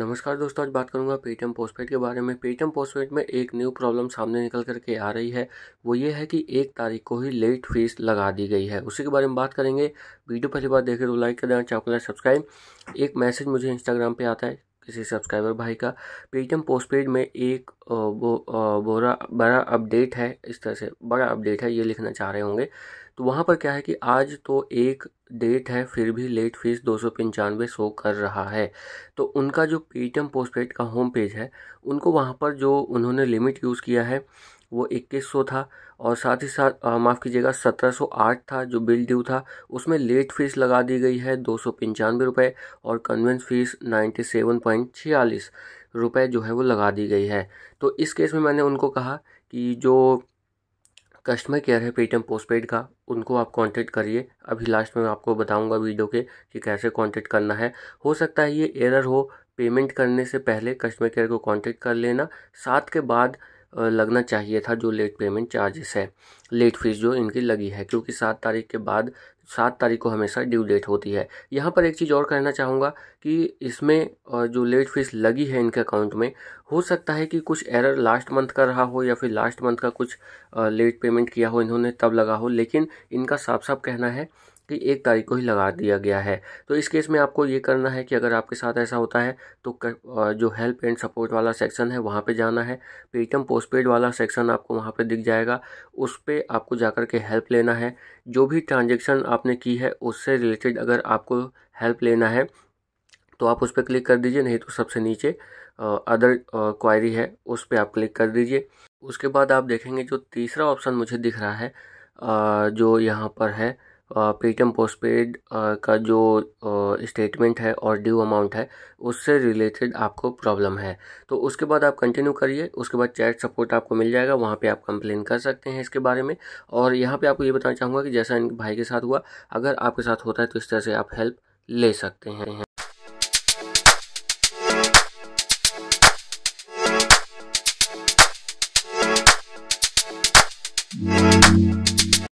नमस्कार दोस्तों आज बात करूंगा पेटीएम पोस्टपेड के बारे में पेटीएम पोस्टपेड में एक न्यू प्रॉब्लम सामने निकल कर के आ रही है वो ये है कि एक तारीख को ही लेट फीस लगा दी गई है उसी के बारे में बात करेंगे वीडियो पहली बार देखे तो लाइक कर देना चैनल सब्सक्राइब एक मैसेज मुझे इंस्टाग्राम पे आता है किसी सब्सक्राइबर भाई का पेटीएम पोस्टपेड में एक वो बोरा बड़ा अपडेट है इस तरह से बड़ा अपडेट है ये लिखना चाह रहे होंगे तो वहाँ पर क्या है कि आज तो एक डेट है फिर भी लेट फीस दो सौ पंचानवे शो कर रहा है तो उनका जो पेटीएम पोस्टपेड का होम पेज है उनको वहाँ पर जो उन्होंने लिमिट यूज़ किया है वो 2100 था और साथ ही साथ माफ़ कीजिएगा 1708 था जो बिल ड्यू था उसमें लेट फीस लगा दी गई है दो सौ पंचानवे रुपये और convenience fee ninety seven point छियालीस रुपये जो है वो लगा दी गई है तो इस केस में मैंने उनको कहा कि जो कस्टमर केयर है पेटीएम पोस्टपेड का उनको आप कांटेक्ट करिए अभी लास्ट में आपको बताऊंगा वीडियो के कि कैसे कांटेक्ट करना है हो सकता है ये एरर हो पेमेंट करने से पहले कस्टमर केयर को कांटेक्ट कर लेना सात के बाद लगना चाहिए था जो लेट पेमेंट चार्जेस है लेट फीस जो इनकी लगी है क्योंकि सात तारीख के बाद सात तारीख को हमेशा ड्यू डेट होती है यहाँ पर एक चीज़ और कहना चाहूँगा कि इसमें जो लेट फीस लगी है इनके अकाउंट में हो सकता है कि कुछ एरर लास्ट मंथ का रहा हो या फिर लास्ट मंथ का कुछ लेट पेमेंट किया हो इन्होंने तब लगा हो लेकिन इनका साफ साफ कहना है कि एक तारीख को ही लगा दिया गया है तो इस केस में आपको ये करना है कि अगर आपके साथ ऐसा होता है तो कर, जो हेल्प एंड सपोर्ट वाला सेक्शन है वहाँ पे जाना है पेटीएम पोस्टपेड वाला सेक्शन आपको वहाँ पे दिख जाएगा उस पर आपको जाकर के हेल्प लेना है जो भी ट्रांजेक्शन आपने की है उससे रिलेटेड अगर आपको हेल्प लेना है तो आप उस पर क्लिक कर दीजिए नहीं तो सबसे नीचे अदर क्वायरी है उस पर आप क्लिक कर दीजिए उसके बाद आप देखेंगे जो तीसरा ऑप्शन मुझे दिख रहा है आ, जो यहाँ पर है पेटीएम पोस्टपेड का जो स्टेटमेंट है और ड्यू अमाउंट है उससे रिलेटेड आपको प्रॉब्लम है तो उसके बाद आप कंटिन्यू करिए उसके बाद चैट सपोर्ट आपको मिल जाएगा वहाँ पे आप कंप्लेन कर सकते हैं इसके बारे में और यहाँ पे आपको ये बताना चाहूँगा कि जैसा इन भाई के साथ हुआ अगर आपके साथ होता है तो इस तरह से आप हेल्प ले सकते हैं